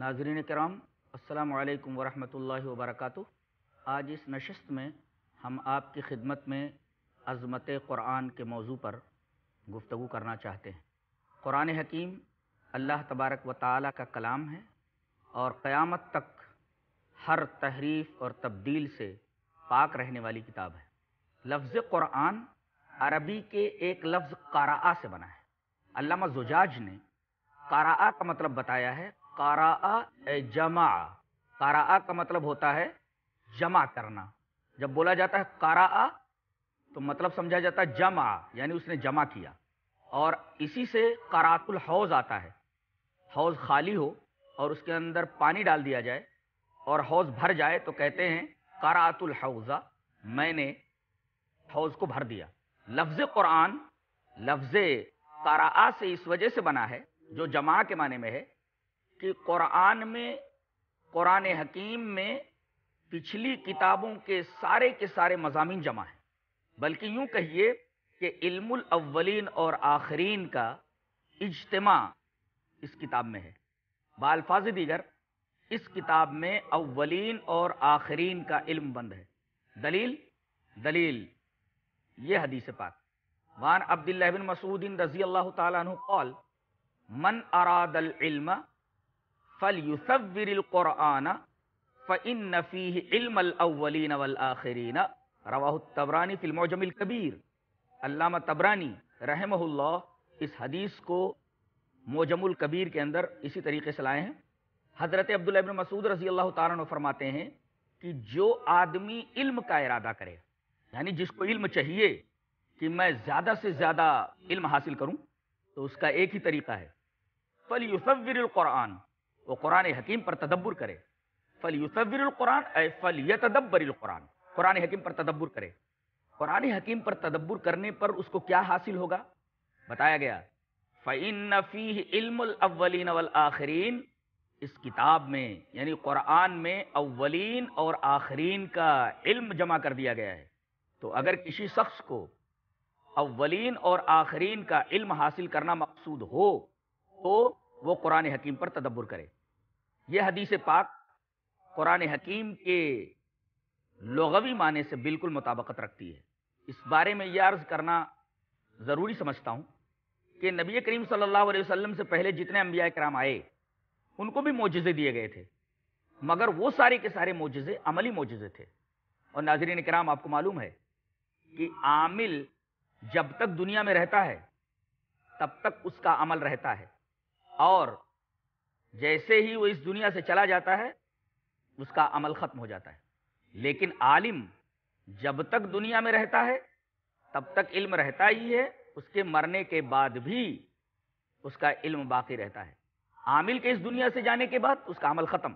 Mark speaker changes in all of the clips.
Speaker 1: ناظرین کرام السلام علیکم ورحمۃ اللہ وبرکاتہ آج اس نشست میں ہم آپ کی خدمت میں عظمت قرآن کے موضوع پر گفتگو کرنا چاہتے ہیں قرآن حکیم اللہ تبارک و تعالیٰ کا کلام ہے اور قیامت تک ہر تحریف اور تبدیل سے پاک رہنے والی کتاب ہے لفظ قرآن عربی کے ایک لفظ کارآ سے بنا ہے علامہ زجاج نے کارآ کا مطلب بتایا ہے کارا جمع کارا کا مطلب ہوتا ہے جمع کرنا جب بولا جاتا ہے کارا تو مطلب سمجھا جاتا ہے جمع یعنی اس نے جمع کیا اور اسی سے کارات الحوض آتا ہے حوض خالی ہو اور اس کے اندر پانی ڈال دیا جائے اور حوض بھر جائے تو کہتے ہیں کارات الحوضہ میں نے حوض کو بھر دیا لفظ قرآن لفظ کارا سے اس وجہ سے بنا ہے جو جمع کے معنی میں ہے کہ قرآن میں قرآن حکیم میں پچھلی کتابوں کے سارے کے سارے مضامین جمع ہیں بلکہ یوں کہیے کہ علم الاولین اور آخرین کا اجتماع اس کتاب میں ہے بالفاظ دیگر اس کتاب میں اولین اور آخرین کا علم بند ہے دلیل دلیل یہ حدیث پاک وان عبداللہ بن مسعود رضی اللہ تعالیٰ عنہ من اراد العلم فل یوسفور القرآن فن نفی علم رواہ التبرانی فی المعجم الکبیر علامہ تبرانی رحمہ اللہ اس حدیث کو موجم الکبیر کے اندر اسی طریقے سے لائے ہیں حضرت عبداللہ ابن مسعود رضی اللہ تعالیٰ فرماتے ہیں کہ جو آدمی علم کا ارادہ کرے یعنی جس کو علم چاہیے کہ میں زیادہ سے زیادہ علم حاصل کروں تو اس کا ایک ہی طریقہ ہے فل یوسَََََََََََور القرآن وہ قرآن حکیم پر تدبر کرے فل یوسبر القرآن فل تدبر القرآن قرآن حکیم پر تدبر کرے قرآن حکیم پر تدبر کرنے پر اس کو کیا حاصل ہوگا بتایا گیا فعین الاولین والآخرین اس کتاب میں یعنی قرآن میں اولین اور آخرین کا علم جمع کر دیا گیا ہے تو اگر کسی شخص کو اولین اور آخرین کا علم حاصل کرنا مقصود ہو تو وہ قرآن حکیم پر تدبر کرے یہ حدیث پاک قرآن حکیم کے لغوی معنی سے بالکل مطابقت رکھتی ہے اس بارے میں یہ عرض کرنا ضروری سمجھتا ہوں کہ نبی کریم صلی اللہ علیہ وسلم سے پہلے جتنے انبیاء کرام آئے ان کو بھی معجزے دیے گئے تھے مگر وہ سارے کے سارے معجزے عملی معجزے تھے اور ناظرین کرام آپ کو معلوم ہے کہ عامل جب تک دنیا میں رہتا ہے تب تک اس کا عمل رہتا ہے اور جیسے ہی وہ اس دنیا سے چلا جاتا ہے اس کا عمل ختم ہو جاتا ہے لیکن عالم جب تک دنیا میں رہتا ہے تب تک علم رہتا ہی ہے اس کے مرنے کے بعد بھی اس کا علم باقی رہتا ہے عامل کے اس دنیا سے جانے کے بعد اس کا عمل ختم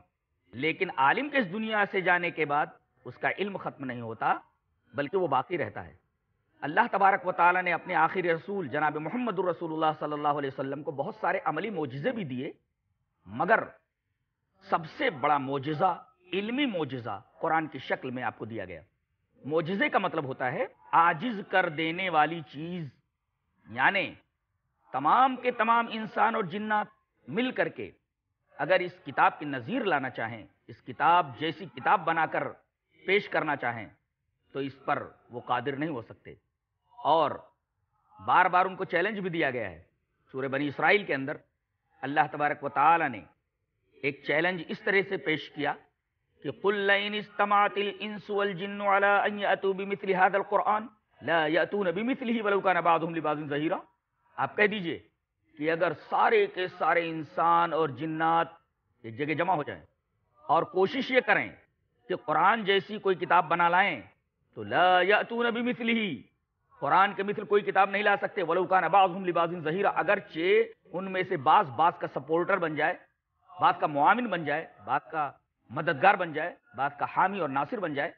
Speaker 1: لیکن عالم کے اس دنیا سے جانے کے بعد اس کا علم ختم نہیں ہوتا بلکہ وہ باقی رہتا ہے اللہ تبارک و تعالیٰ نے اپنے آخر رسول جناب محمد الرسول اللہ صلی اللہ علیہ وسلم کو بہت سارے عملی معجزے بھی دیے مگر سب سے بڑا معجزہ علمی معجزہ قرآن کی شکل میں آپ کو دیا گیا معجزے کا مطلب ہوتا ہے آجز کر دینے والی چیز یعنی تمام کے تمام انسان اور جنات مل کر کے اگر اس کتاب کی نظیر لانا چاہیں اس کتاب جیسی کتاب بنا کر پیش کرنا چاہیں تو اس پر وہ قادر نہیں ہو سکتے اور بار بار ان کو چیلنج بھی دیا گیا ہے سورہ بنی اسرائیل کے اندر اللہ تبارک و تعالی نے ایک چیلنج اس طرح سے پیش کیا کہ قل الانس والجن على ان ياتوا بمثل هذا القران لا ياتون بمثله ولو كان بعضهم لبعض ظهيرا آپ کہہ دیجئے کہ اگر سارے کے سارے انسان اور جنات ایک جگہ جمع ہو جائیں اور کوشش یہ کریں کہ قرآن جیسی کوئی کتاب بنا لائیں تو لا یاتون بمثله قرآن کے مثل کوئی کتاب نہیں لا سکتے ولوکان اباز ہم لباز اگر اگرچہ ان میں سے بعض بعض کا سپورٹر بن جائے بعض کا معاون بن جائے بعض کا مددگار بن جائے بعض کا حامی اور ناصر بن جائے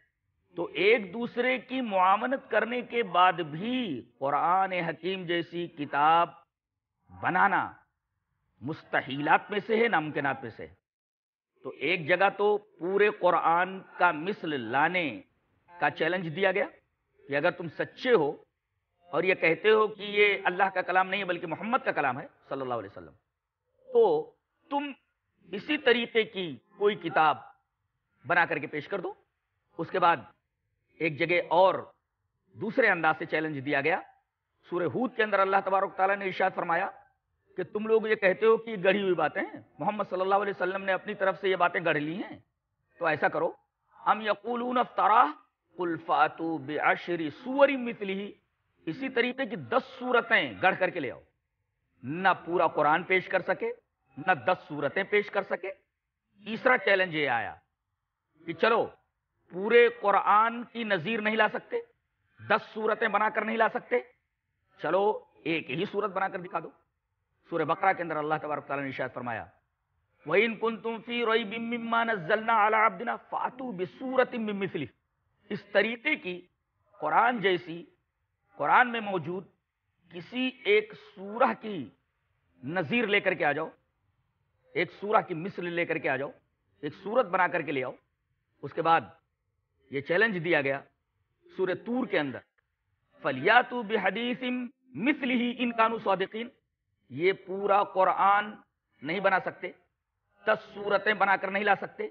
Speaker 1: تو ایک دوسرے کی معاونت کرنے کے بعد بھی قرآن حکیم جیسی کتاب بنانا مستحیلات میں سے ہے ناممکنات میں سے تو ایک جگہ تو پورے قرآن کا مثل لانے کا چیلنج دیا گیا کہ اگر تم سچے ہو اور یہ کہتے ہو کہ یہ اللہ کا کلام نہیں ہے بلکہ محمد کا کلام ہے صلی اللہ علیہ وسلم تو تم اسی طریقے کی کوئی کتاب بنا کر کے پیش کر دو اس کے بعد ایک جگہ اور دوسرے انداز سے چیلنج دیا گیا سورہ ہود کے اندر اللہ تبارک تعالیٰ نے ارشاد فرمایا کہ تم لوگ یہ کہتے ہو کہ گڑھی ہوئی باتیں ہیں محمد صلی اللہ علیہ وسلم نے اپنی طرف سے یہ باتیں گڑھ لی ہیں تو ایسا کرو ہم عشری فاتو متلی اسی طریقے کی دس صورتیں گڑھ کر کے لے آؤ نہ پورا قرآن پیش کر سکے نہ دس صورتیں پیش کر سکے تیسرا چیلنج یہ آیا کہ چلو پورے قرآن کی نظیر نہیں لا سکتے دس صورتیں بنا کر نہیں لا سکتے چلو ایک ہی صورت بنا کر دکھا دو سورہ بقرہ کے اندر اللہ تبارک تعالیٰ نے شاید فرمایا وَإِن كُنْتُمْ فِي نَزَّلْنَا عَلَىٰ عَبْدِنَا بِسُورَةٍ مِّمِّثْلِ اس طریقے کی قرآن جیسی قرآن میں موجود کسی ایک سورہ کی نظیر لے کر کے آ جاؤ ایک سورہ کی مثل لے کر کے آ جاؤ ایک سورت بنا کر کے لے آؤ اس کے بعد یہ چیلنج دیا گیا سورہ تور کے اندر فلیات بحدیث حدیث مثل ہی ان قانو صادقین یہ پورا قرآن نہیں بنا سکتے دس صورتیں بنا کر نہیں لا سکتے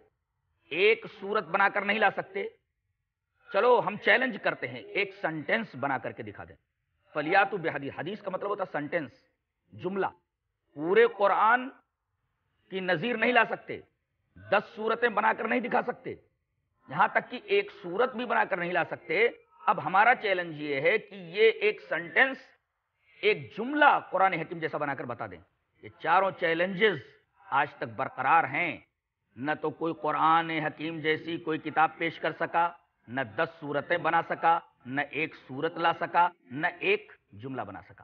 Speaker 1: ایک صورت بنا کر نہیں لا سکتے چلو ہم چیلنج کرتے ہیں ایک سنٹینس بنا کر کے دکھا دیں فلیات بحدی حدیث کا مطلب ہوتا سنٹینس جملہ پورے قرآن کی نظیر نہیں لا سکتے دس صورتیں بنا کر نہیں دکھا سکتے یہاں تک کہ ایک صورت بھی بنا کر نہیں لا سکتے اب ہمارا چیلنج یہ ہے کہ یہ ایک سنٹینس ایک جملہ قرآن حکیم جیسا بنا کر بتا دیں یہ چاروں چیلنجز آج تک برقرار ہیں نہ تو کوئی قرآن حکیم جیسی کوئی کتاب پیش کر سکا نہ دس صورتیں بنا سکا نہ ایک صورت لا سکا نہ ایک جملہ بنا سکا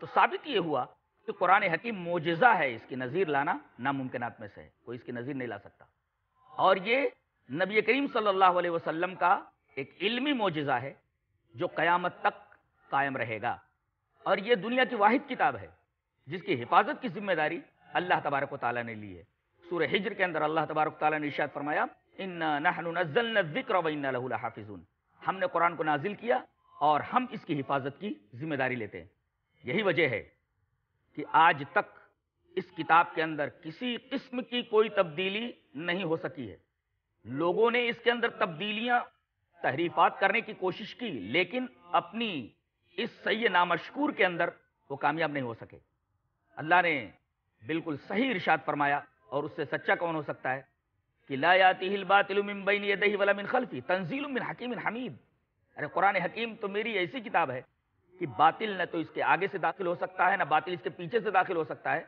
Speaker 1: تو ثابت یہ ہوا کہ قرآن حکیم معجزہ ہے اس کی نظیر لانا ناممکنات میں سے کوئی اس کی نظیر نہیں لا سکتا اور یہ نبی کریم صلی اللہ علیہ وسلم کا ایک علمی معجزہ ہے جو قیامت تک قائم رہے گا اور یہ دنیا کی واحد کتاب ہے جس کی حفاظت کی ذمہ داری اللہ تبارک و تعالیٰ نے لی ہے سورہ ہجر کے اندر اللہ تبارک و تعالیٰ نے ارشاد فرمایا ہم نے قرآن کو نازل کیا اور ہم اس کی حفاظت کی ذمہ داری لیتے ہیں یہی وجہ ہے کہ آج تک اس کتاب کے اندر کسی قسم کی کوئی تبدیلی نہیں ہو سکی ہے لوگوں نے اس کے اندر تبدیلیاں تحریفات کرنے کی کوشش کی لیکن اپنی اس سید نامشکور کے اندر وہ کامیاب نہیں ہو سکے اللہ نے بالکل صحیح ارشاد فرمایا اور اس سے سچا کون ہو سکتا ہے کہ لا الباطل من بین یدیہ ولا من خلفی تنزیل من حکیم الحمید ارے قرآن حکیم تو میری ایسی کتاب ہے کہ باطل نہ تو اس کے آگے سے داخل ہو سکتا ہے نہ باطل اس کے پیچھے سے داخل ہو سکتا ہے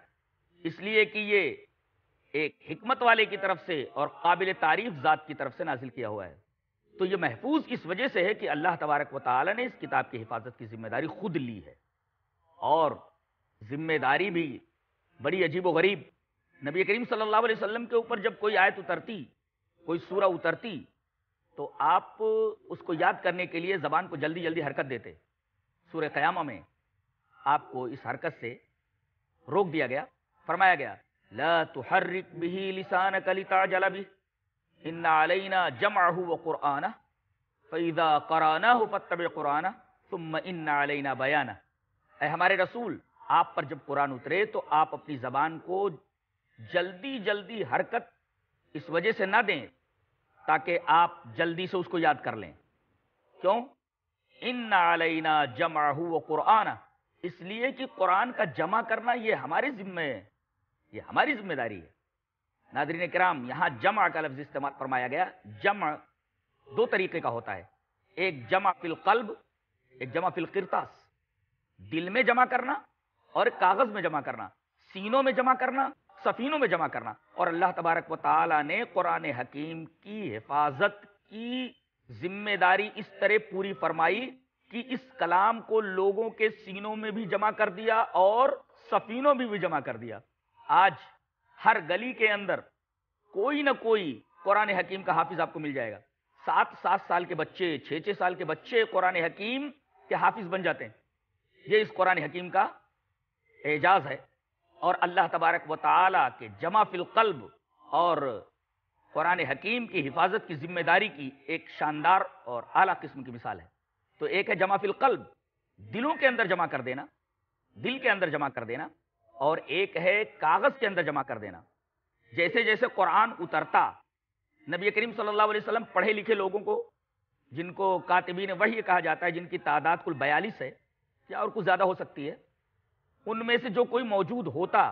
Speaker 1: اس لیے کہ یہ ایک حکمت والے کی طرف سے اور قابل تعریف ذات کی طرف سے نازل کیا ہوا ہے تو یہ محفوظ اس وجہ سے ہے کہ اللہ تبارک و تعالی نے اس کتاب کی حفاظت کی ذمہ داری خود لی ہے اور ذمہ داری بھی بڑی عجیب و غریب نبی کریم صلی اللہ علیہ وسلم کے اوپر جب کوئی آیت اترتی کوئی سورہ اترتی تو آپ اس کو یاد کرنے کے لیے زبان کو جلدی جلدی حرکت دیتے سورہ قیامہ میں آپ کو اس حرکت سے روک دیا گیا فرمایا گیا لرک لسان کلتا جلا بھی ان علین جما ہو و قرآن فیدہ قرآن قرآن ان علینا بیانہ اے ہمارے رسول آپ پر جب قرآن اترے تو آپ اپنی زبان کو جلدی جلدی حرکت اس وجہ سے نہ دیں تاکہ آپ جلدی سے اس کو یاد کر لیں کیوں ان علینا جمع ہو قرآن اس لیے کہ قرآن کا جمع کرنا یہ ہمارے ہے یہ ہماری ذمہ داری ہے ناظرین کرام یہاں جمع کا لفظ استعمال فرمایا گیا جمع دو طریقے کا ہوتا ہے ایک جمع فی القلب ایک جمع فی القرطاس دل میں جمع کرنا اور کاغذ میں جمع کرنا سینوں میں جمع کرنا سفینوں میں جمع کرنا اور اللہ تبارک و تعالی نے قرآن حکیم کی حفاظت کی ذمہ داری اس طرح پوری فرمائی کہ اس کلام کو لوگوں کے سینوں میں بھی جمع کر دیا اور سفینوں بھی جمع کر دیا آج ہر گلی کے اندر کوئی نہ کوئی قرآن حکیم کا حافظ آپ کو مل جائے گا سات سات سال کے بچے چھ چھ سال کے بچے قرآن حکیم کے حافظ بن جاتے ہیں یہ اس قرآن حکیم کا اعجاز ہے اور اللہ تبارک و تعالی کے جمع فی القلب اور قرآن حکیم کی حفاظت کی ذمہ داری کی ایک شاندار اور اعلیٰ قسم کی مثال ہے تو ایک ہے جمع فی القلب دلوں کے اندر جمع کر دینا دل کے اندر جمع کر دینا اور ایک ہے کاغذ کے اندر جمع کر دینا جیسے جیسے قرآن اترتا نبی کریم صلی اللہ علیہ وسلم پڑھے لکھے لوگوں کو جن کو کاتبین وحی کہا جاتا ہے جن کی تعداد کل بیالیس ہے کیا اور کچھ زیادہ ہو سکتی ہے ان میں سے جو کوئی موجود ہوتا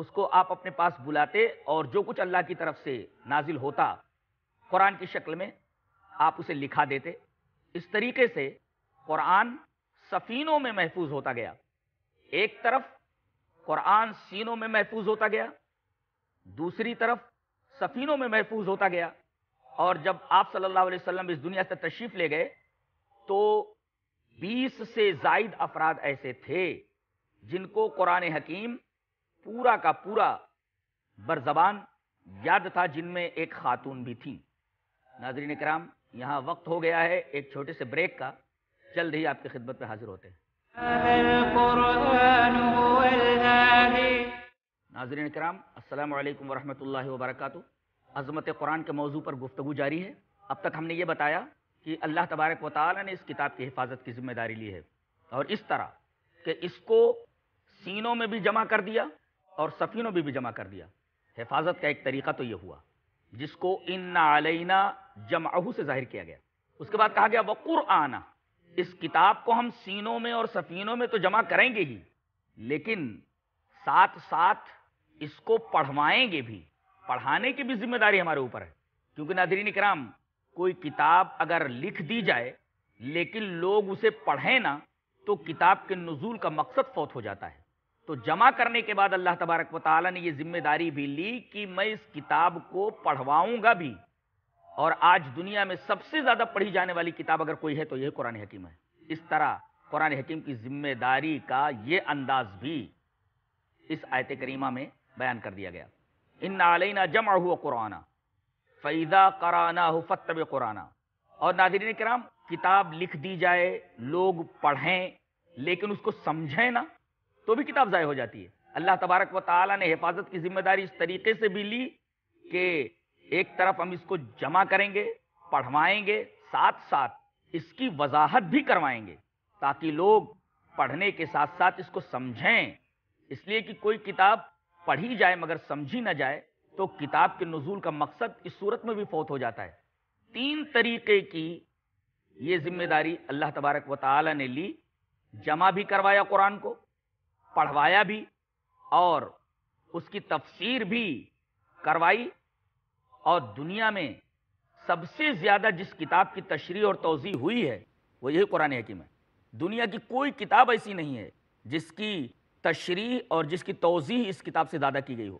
Speaker 1: اس کو آپ اپنے پاس بلاتے اور جو کچھ اللہ کی طرف سے نازل ہوتا قرآن کی شکل میں آپ اسے لکھا دیتے اس طریقے سے قرآن سفینوں میں محفوظ ہوتا گیا ایک طرف قرآن سینوں میں محفوظ ہوتا گیا دوسری طرف سفینوں میں محفوظ ہوتا گیا اور جب آپ صلی اللہ علیہ وسلم اس دنیا سے تشریف لے گئے تو بیس سے زائد افراد ایسے تھے جن کو قرآن حکیم پورا کا پورا بر زبان یاد تھا جن میں ایک خاتون بھی تھی ناظرین کرام یہاں وقت ہو گیا ہے ایک چھوٹے سے بریک کا جلد ہی آپ کی خدمت پہ حاضر ہوتے ہیں ناظرین کرام السلام علیکم ورحمۃ اللہ وبرکاتہ عظمت قرآن کے موضوع پر گفتگو جاری ہے اب تک ہم نے یہ بتایا کہ اللہ تبارک و تعالی نے اس کتاب کی حفاظت کی ذمہ داری لی ہے اور اس طرح کہ اس کو سینوں میں بھی جمع کر دیا اور سفینوں میں بھی جمع کر دیا حفاظت کا ایک طریقہ تو یہ ہوا جس کو ان علینا عالئینہ جم سے ظاہر کیا گیا اس کے بعد کہا گیا آنا اس کتاب کو ہم سینوں میں اور سفینوں میں تو جمع کریں گے ہی لیکن ساتھ ساتھ اس کو پڑھوائیں گے بھی پڑھانے کی بھی ذمہ داری ہمارے اوپر ہے کیونکہ ناظرین کرام کوئی کتاب اگر لکھ دی جائے لیکن لوگ اسے پڑھیں نا تو کتاب کے نزول کا مقصد فوت ہو جاتا ہے تو جمع کرنے کے بعد اللہ تبارک و تعالیٰ نے یہ ذمہ داری بھی لی کہ میں اس کتاب کو پڑھواؤں گا بھی اور آج دنیا میں سب سے زیادہ پڑھی جانے والی کتاب اگر کوئی ہے تو یہ قرآن حکیم ہے اس طرح قرآن حکیم کی ذمہ داری کا یہ انداز بھی اس آیت کریمہ میں بیان کر دیا گیا ان نہ جمع ہوا قرآن قرآنہ کرانا فتب قرآن اور ناظرین کرام کتاب لکھ دی جائے لوگ پڑھیں لیکن اس کو سمجھیں نا تو بھی کتاب ضائع ہو جاتی ہے اللہ تبارک و تعالیٰ نے حفاظت کی ذمہ داری اس طریقے سے بھی لی کہ ایک طرف ہم اس کو جمع کریں گے پڑھوائیں گے ساتھ ساتھ اس کی وضاحت بھی کروائیں گے تاکہ لوگ پڑھنے کے ساتھ ساتھ اس کو سمجھیں اس لیے کہ کوئی کتاب پڑھی جائے مگر سمجھی نہ جائے تو کتاب کے نزول کا مقصد اس صورت میں بھی فوت ہو جاتا ہے تین طریقے کی یہ ذمہ داری اللہ تبارک و تعالی نے لی جمع بھی کروایا قرآن کو پڑھوایا بھی اور اس کی تفسیر بھی کروائی اور دنیا میں سب سے زیادہ جس کتاب کی تشریح اور توضیح ہوئی ہے وہ یہی قرآن حکیم ہے دنیا کی کوئی کتاب ایسی نہیں ہے جس کی تشریح اور جس کی توضیح اس کتاب سے زیادہ کی گئی ہو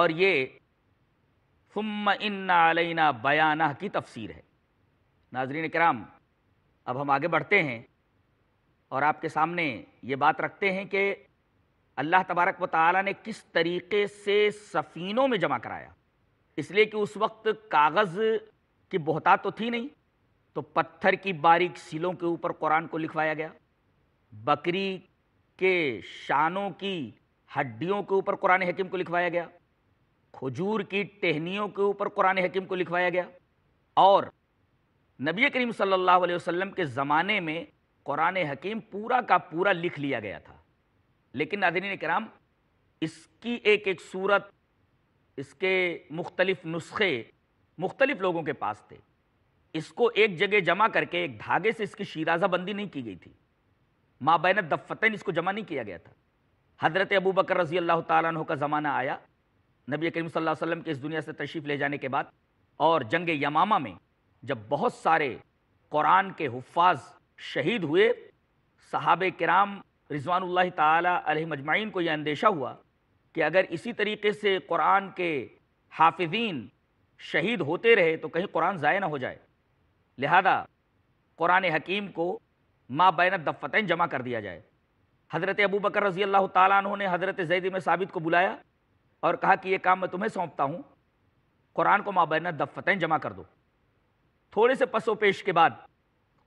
Speaker 1: اور یہ ان علینا بیانہ کی تفسیر ہے ناظرین کرام اب ہم آگے بڑھتے ہیں اور آپ کے سامنے یہ بات رکھتے ہیں کہ اللہ تبارک و تعالیٰ نے کس طریقے سے سفینوں میں جمع کرایا اس لیے کہ اس وقت کاغذ کی بہتات تو تھی نہیں تو پتھر کی باریک سیلوں کے اوپر قرآن کو لکھوایا گیا بکری کے شانوں کی ہڈیوں کے اوپر قرآن حکم کو لکھوایا گیا کھجور کی ٹہنیوں کے اوپر قرآن حکیم کو لکھوایا گیا اور نبی کریم صلی اللہ علیہ وسلم کے زمانے میں قرآن حکیم پورا کا پورا لکھ لیا گیا تھا لیکن ناظرین کرام اس کی ایک ایک صورت اس کے مختلف نسخے مختلف لوگوں کے پاس تھے اس کو ایک جگہ جمع کر کے ایک دھاگے سے اس کی شیرازہ بندی نہیں کی گئی تھی مابین دفتین اس کو جمع نہیں کیا گیا تھا حضرت ابو بکر رضی اللہ تعالیٰ عنہ کا زمانہ آیا نبی کریم صلی اللہ علیہ وسلم کے اس دنیا سے تشریف لے جانے کے بعد اور جنگ یمامہ میں جب بہت سارے قرآن کے حفاظ شہید ہوئے صحاب کرام رضوان اللہ تعالیٰ علیہ مجمعین کو یہ اندیشہ ہوا کہ اگر اسی طریقے سے قرآن کے حافظین شہید ہوتے رہے تو کہیں قرآن ضائع نہ ہو جائے لہذا قرآن حکیم کو ما بین دفتین جمع کر دیا جائے حضرت ابو بکر رضی اللہ تعالیٰ عنہ نے حضرت زید میں ثابت کو بلایا اور کہا کہ یہ کام میں تمہیں سونپتا ہوں قرآن کو مابین دفتین جمع کر دو تھوڑے سے پسو پیش کے بعد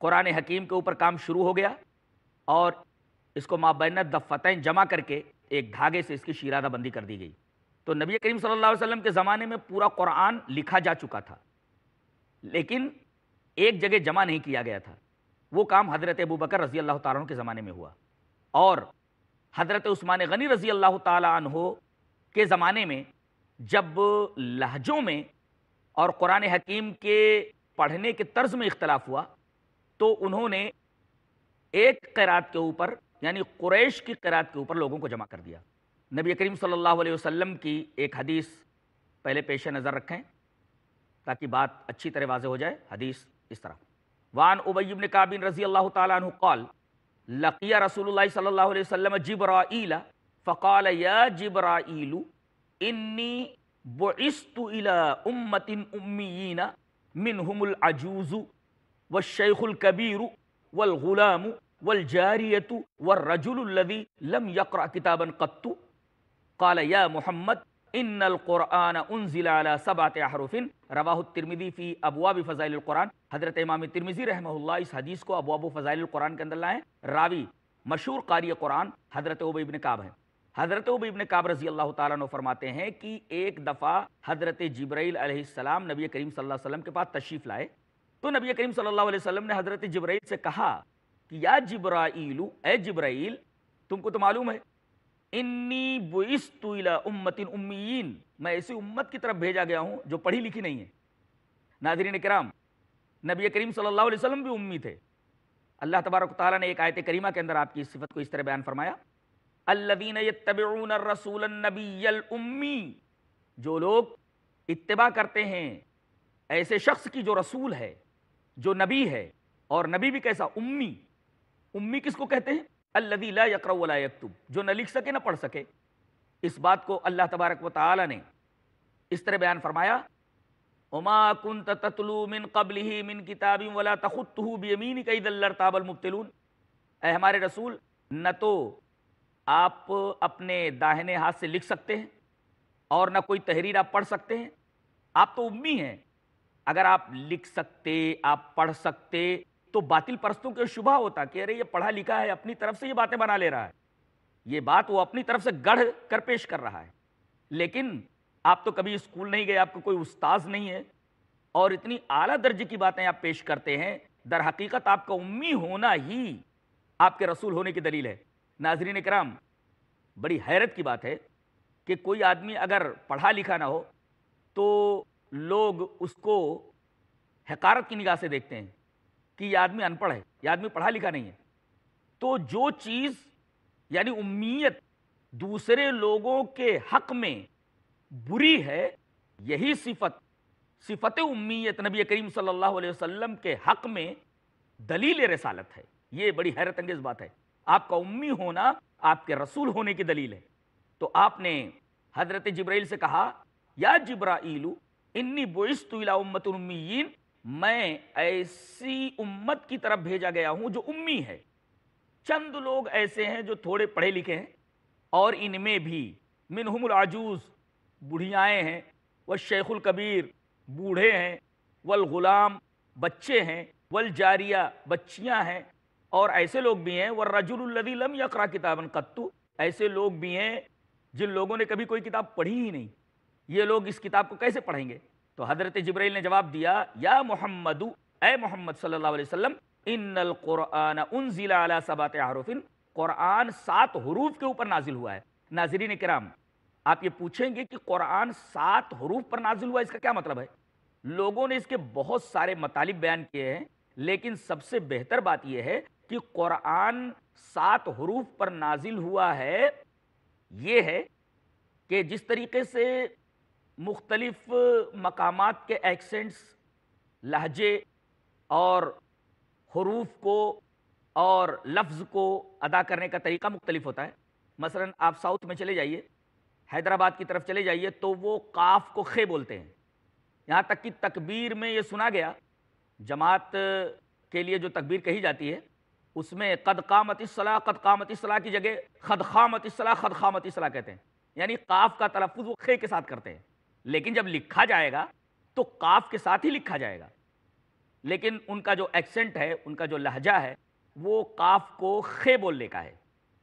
Speaker 1: قرآن حکیم کے اوپر کام شروع ہو گیا اور اس کو مابین دفتیں جمع کر کے ایک دھاگے سے اس کی شیرادہ بندی کر دی گئی تو نبی کریم صلی اللہ علیہ وسلم کے زمانے میں پورا قرآن لکھا جا چکا تھا لیکن ایک جگہ جمع نہیں کیا گیا تھا وہ کام حضرت ابو بکر رضی اللہ تعالیٰ عنہ کے زمانے میں ہوا اور حضرت عثمان غنی رضی اللہ تعالیٰ عنہ کے زمانے میں جب لہجوں میں اور قرآن حکیم کے پڑھنے کے طرز میں اختلاف ہوا تو انہوں نے ایک قیرات کے اوپر یعنی قریش کی قیرات کے اوپر لوگوں کو جمع کر دیا نبی کریم صلی اللہ علیہ وسلم کی ایک حدیث پہلے پیش نظر رکھیں تاکہ بات اچھی طرح واضح ہو جائے حدیث اس طرح وان ابی بن کابن رضی اللہ تعالیٰ قال لقیہ رسول اللہ صلی اللہ علیہ وسلم جبرائیل فقال یا جبرائیل انی بعثت الى امت امیین منهم العجوز والشيخ الكبير والغلام والجارية والرجل الذي لم يقرأ كتابا قط قال يا محمد ان القرآن انزل على سبعة احرف رواه الترمذي في ابواب فضائل القرآن حضرت امام الترمذي رحمه الله اس حدیث کو ابواب فضائل القرآن کے اندر لائیں راوی مشہور قاری قرآن حضرت عبی بن کعب ہیں حضرت عبی بن کعب رضی اللہ تعالیٰ نے فرماتے ہیں کہ ایک دفعہ حضرت جبرائیل علیہ السلام نبی کریم صلی اللہ علیہ وسلم کے پاس تشریف لائے تو نبی کریم صلی اللہ علیہ وسلم نے حضرت جبرائیل سے کہا کہ یا جبرائیل جبرائیل اے تم کو تو معلوم ہے انی ایسی امت کی طرف بھیجا گیا ہوں جو پڑھی لکھی نہیں ہے ناظرین کرام نبی کریم صلی اللہ علیہ وسلم بھی امی تھے اللہ تبارک تعالیٰ نے ایک آیت کریمہ کے اندر آپ کی صفت کو اس طرح بیان فرمایا جو لوگ اتباع کرتے ہیں ایسے شخص کی جو رسول ہے جو نبی ہے اور نبی بھی کیسا امی امی کس کو کہتے ہیں لا یقر ولا یکتب جو نہ لکھ سکے نہ پڑھ سکے اس بات کو اللہ تبارک و تعالی نے اس طرح بیان فرمایا اما کن تتلو من قبل ہی من کتاب ولا تخت ہو بھی امین تاب المبتلون اے ہمارے رسول نہ تو آپ اپنے داہنے ہاتھ سے لکھ سکتے ہیں اور نہ کوئی تحریر آپ پڑھ سکتے ہیں آپ تو امی ہیں اگر آپ لکھ سکتے آپ پڑھ سکتے تو باطل پرستوں کے شبہ ہوتا کہ ارے یہ پڑھا لکھا ہے اپنی طرف سے یہ باتیں بنا لے رہا ہے یہ بات وہ اپنی طرف سے گڑھ کر پیش کر رہا ہے لیکن آپ تو کبھی اسکول نہیں گئے آپ کو کوئی استاذ نہیں ہے اور اتنی اعلیٰ درجے کی باتیں آپ پیش کرتے ہیں در حقیقت آپ کا امی ہونا ہی آپ کے رسول ہونے کی دلیل ہے ناظرین اکرام بڑی حیرت کی بات ہے کہ کوئی آدمی اگر پڑھا لکھا نہ ہو تو لوگ اس کو حکارت کی نگاہ سے دیکھتے ہیں کہ یہ آدمی ان پڑھ ہے یہ آدمی پڑھا لکھا نہیں ہے تو جو چیز یعنی امیت دوسرے لوگوں کے حق میں بری ہے یہی صفت صفت امیت نبی کریم صلی اللہ علیہ وسلم کے حق میں دلیل رسالت ہے یہ بڑی حیرت انگیز بات ہے آپ کا امی ہونا آپ کے رسول ہونے کی دلیل ہے تو آپ نے حضرت جبرائیل سے کہا یا جبرائیلو انی امت بویستین میں ایسی امت کی طرف بھیجا گیا ہوں جو امی ہے چند لوگ ایسے ہیں جو تھوڑے پڑھے لکھے ہیں اور ان میں بھی منہم العجوز بڑھیائیں ہیں وہ شیخ القبیر بوڑھے ہیں والغلام بچے ہیں والجاریہ بچیاں ہیں اور ایسے لوگ بھی ہیں والرجل رجالدی لم یقرا کتابا قطو ایسے لوگ بھی ہیں جن لوگوں نے کبھی کوئی کتاب پڑھی ہی نہیں یہ لوگ اس کتاب کو کیسے پڑھیں گے تو حضرت جبرائیل نے جواب دیا یا محمد اے محمد صلی اللہ علیہ وسلم ان القرآن انزل سبات حروف حروف قرآن سات کے اوپر نازل ہوا ہے ناظرین کرام آپ یہ پوچھیں گے کہ قرآن سات حروف پر نازل ہوا اس کا کیا مطلب ہے لوگوں نے اس کے بہت سارے مطالب بیان کیے ہیں لیکن سب سے بہتر بات یہ ہے کہ قرآن سات حروف پر نازل ہوا ہے یہ ہے کہ جس طریقے سے مختلف مقامات کے ایکسنٹس لہجے اور حروف کو اور لفظ کو ادا کرنے کا طریقہ مختلف ہوتا ہے مثلا آپ ساؤتھ میں چلے جائیے حیدرآباد کی طرف چلے جائیے تو وہ قاف کو خے بولتے ہیں یہاں تک کہ تکبیر میں یہ سنا گیا جماعت کے لیے جو تکبیر کہی جاتی ہے اس میں قد قامت الصلاح قد قامت الصلاح کی جگہ خد خامت الصلاح خد خامت الصلاح کہتے ہیں یعنی قاف کا تلفظ وہ خے کے ساتھ کرتے ہیں لیکن جب لکھا جائے گا تو کاف کے ساتھ ہی لکھا جائے گا لیکن ان کا جو ایکسنٹ ہے ان کا جو لہجہ ہے وہ کاف کو خے بولنے کا ہے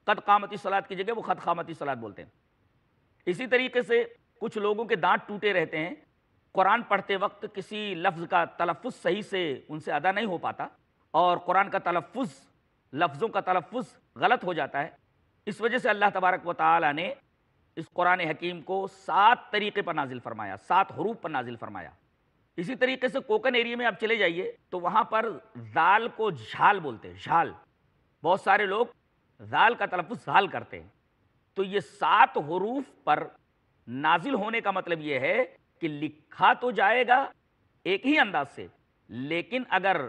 Speaker 1: قد قامتی سلاد کی جگہ وہ خط قامتی سلاد بولتے ہیں اسی طریقے سے کچھ لوگوں کے دانت ٹوٹے رہتے ہیں قرآن پڑھتے وقت کسی لفظ کا تلفظ صحیح سے ان سے ادا نہیں ہو پاتا اور قرآن کا تلفظ لفظوں کا تلفظ غلط ہو جاتا ہے اس وجہ سے اللہ تبارک و تعالیٰ نے اس قرآن حکیم کو سات طریقے پر نازل فرمایا سات حروف پر نازل فرمایا اسی طریقے سے کوکن ایریے میں آپ چلے جائیے تو وہاں پر زال کو جھال بولتے ہیں جھال بہت سارے لوگ زال کا تلفظ زال کرتے ہیں تو یہ سات حروف پر نازل ہونے کا مطلب یہ ہے کہ لکھا تو جائے گا ایک ہی انداز سے لیکن اگر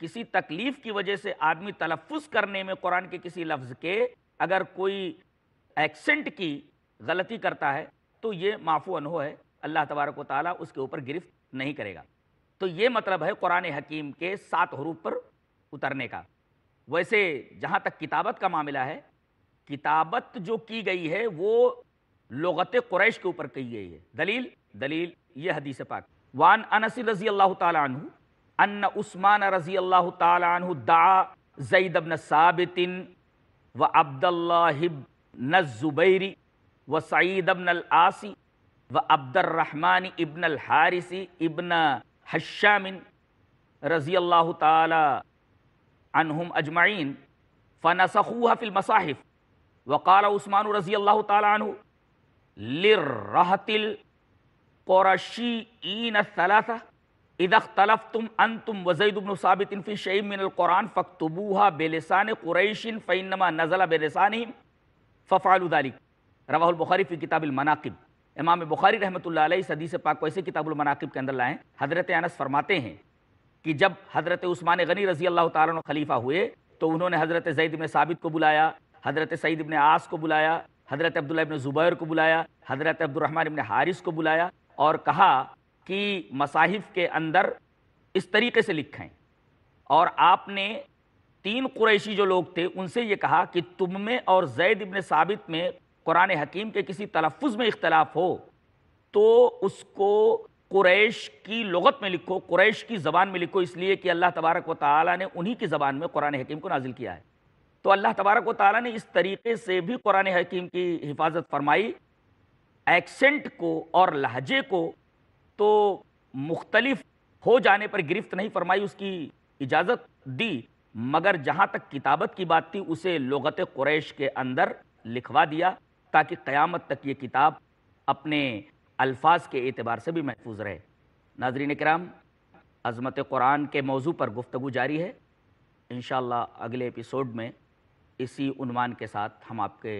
Speaker 1: کسی تکلیف کی وجہ سے آدمی تلفظ کرنے میں قرآن کے کسی لفظ کے اگر کوئی ایکسنٹ کی غلطی کرتا ہے تو یہ معفو انہو ہے اللہ تبارک و تعالیٰ اس کے اوپر گرفت نہیں کرے گا تو یہ مطلب ہے قرآن حکیم کے سات حروف پر اترنے کا ویسے جہاں تک کتابت کا معاملہ ہے کتابت جو کی گئی ہے وہ لغت قریش کے اوپر کی گئی ہے دلیل دلیل یہ حدیث پاک وان انس رضی اللہ تعالیٰ عنہ ان عثمان رضی اللہ تعالیٰ عنہ دعا زید ابن ثابت و ابد اللہ زبیری و سعید ابن العاصی و عبد الرحمانی ابن الحارثی ابن حشامن رضی اللہ تعالی عنہم اجمعین فنسخوها فی المصاحف وقال عثمان رضی اللہ تعالی عنہ لر اذا اختلفتم انتم وزید بن ثابت فی وضعتنف من القرآن فاکتبوها بلسان قریش فانما نزل بلسانهم ففعلوا ذلك روا البخاری فی کتاب المناقب امام بخاری رحمۃ اللہ علیہ اس حدیث پاک کو ایسے کتاب المناقب کے اندر لائیں حضرت انس فرماتے ہیں کہ جب حضرت عثمان غنی رضی اللہ تعالیٰ خلیفہ ہوئے تو انہوں نے حضرت زید ابن ثابت کو بلایا حضرت سعید آس کو بلایا حضرت عبداللہ ابن زبیر کو بلایا حضرت عبد الرحمن ابن حارث کو بلایا اور کہا کہ مصاحف کے اندر اس طریقے سے لکھیں اور آپ نے تین قریشی جو لوگ تھے ان سے یہ کہا کہ تم میں اور زید ابن ثابت میں قرآن حکیم کے کسی تلفظ میں اختلاف ہو تو اس کو قریش کی لغت میں لکھو قریش کی زبان میں لکھو اس لیے کہ اللہ تبارک و تعالیٰ نے انہی کی زبان میں قرآن حکیم کو نازل کیا ہے تو اللہ تبارک و تعالیٰ نے اس طریقے سے بھی قرآن حکیم کی حفاظت فرمائی ایکسنٹ کو اور لہجے کو تو مختلف ہو جانے پر گرفت نہیں فرمائی اس کی اجازت دی مگر جہاں تک کتابت کی بات تھی اسے لغت قریش کے اندر لکھوا دیا تاکہ قیامت تک یہ کتاب اپنے الفاظ کے اعتبار سے بھی محفوظ رہے ناظرین کرام عظمت قرآن کے موضوع پر گفتگو جاری ہے انشاءاللہ اگلے اپیسوڈ میں اسی عنوان کے ساتھ ہم آپ کے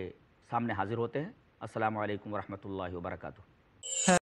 Speaker 1: سامنے حاضر ہوتے ہیں السلام علیکم ورحمۃ اللہ وبرکاتہ